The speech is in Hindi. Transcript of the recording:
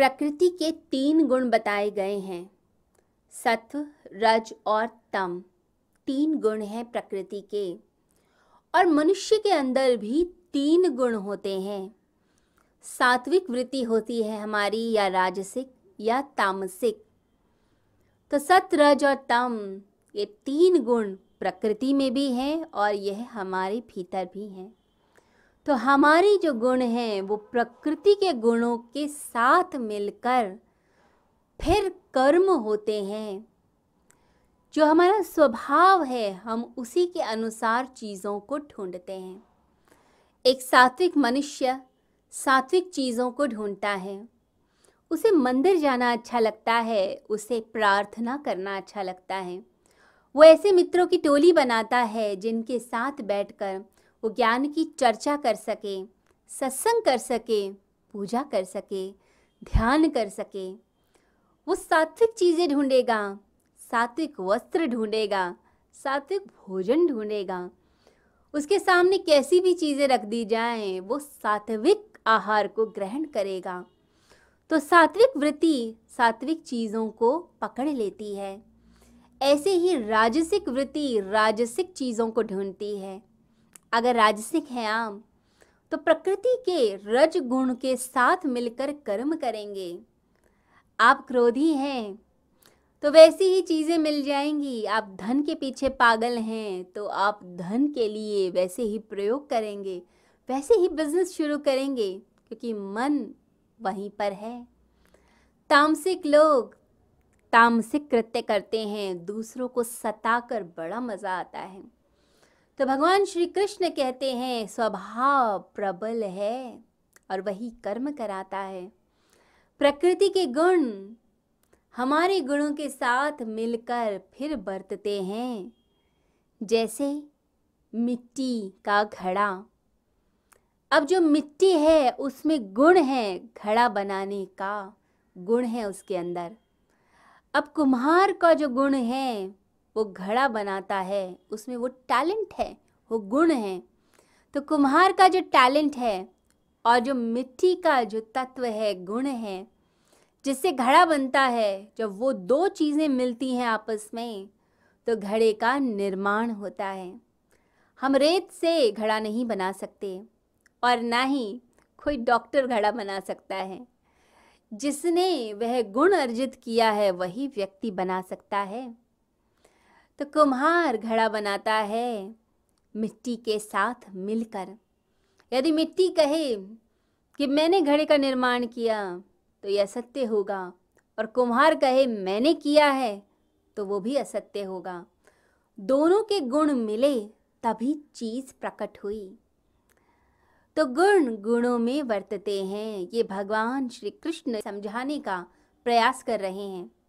प्रकृति के तीन गुण बताए गए हैं सत्व रज और तम तीन गुण हैं प्रकृति के और मनुष्य के अंदर भी तीन गुण होते हैं सात्विक वृत्ति होती है हमारी या राजसिक या तामसिक तो सत्य रज और तम ये तीन गुण प्रकृति में भी हैं और यह हमारे भीतर भी हैं तो हमारी जो गुण हैं वो प्रकृति के गुणों के साथ मिलकर फिर कर्म होते हैं जो हमारा स्वभाव है हम उसी के अनुसार चीज़ों को ढूंढते हैं एक सात्विक मनुष्य सात्विक चीज़ों को ढूंढता है उसे मंदिर जाना अच्छा लगता है उसे प्रार्थना करना अच्छा लगता है वो ऐसे मित्रों की टोली बनाता है जिनके साथ बैठकर वो ज्ञान की चर्चा कर सके सत्संग कर सके पूजा कर सके ध्यान कर सके वो सात्विक चीज़ें ढूंढेगा सात्विक वस्त्र ढूंढेगा सात्विक भोजन ढूंढेगा उसके सामने कैसी भी चीज़ें रख दी जाएं वो सात्विक आहार को ग्रहण करेगा तो सात्विक वृत्ति सात्विक चीज़ों को पकड़ लेती है ऐसे ही राजसिक वृत्ति राजसिक चीज़ों को ढूंढती है अगर राजसिक हैं आम तो प्रकृति के रज गुण के साथ मिलकर कर्म करेंगे आप क्रोधी हैं तो वैसी ही चीज़ें मिल जाएंगी आप धन के पीछे पागल हैं तो आप धन के लिए वैसे ही प्रयोग करेंगे वैसे ही बिजनेस शुरू करेंगे क्योंकि मन वहीं पर है तामसिक लोग तामसिक कृत्य करते हैं दूसरों को सताकर बड़ा मज़ा आता है तो भगवान श्री कृष्ण कहते हैं स्वभाव प्रबल है और वही कर्म कराता है प्रकृति के गुण हमारे गुणों के साथ मिलकर फिर बरतते हैं जैसे मिट्टी का घड़ा अब जो मिट्टी है उसमें गुण है घड़ा बनाने का गुण है उसके अंदर अब कुम्हार का जो गुण है वो घड़ा बनाता है उसमें वो टैलेंट है वो गुण है तो कुम्हार का जो टैलेंट है और जो मिट्टी का जो तत्व है गुण है जिससे घड़ा बनता है जब वो दो चीज़ें मिलती हैं आपस में तो घड़े का निर्माण होता है हम रेत से घड़ा नहीं बना सकते और ना ही कोई डॉक्टर घड़ा बना सकता है जिसने वह गुण अर्जित किया है वही व्यक्ति बना सकता है तो कुम्हार घड़ा बनाता है मिट्टी के साथ मिलकर यदि मिट्टी कहे कि मैंने घड़े का निर्माण किया तो यह असत्य होगा और कुम्हार कहे मैंने किया है तो वो भी असत्य होगा दोनों के गुण मिले तभी चीज प्रकट हुई तो गुण गुणों में वर्तते हैं ये भगवान श्री कृष्ण समझाने का प्रयास कर रहे हैं